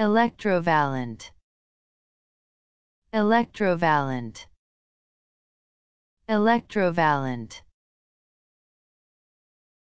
electrovalent electrovalent electrovalent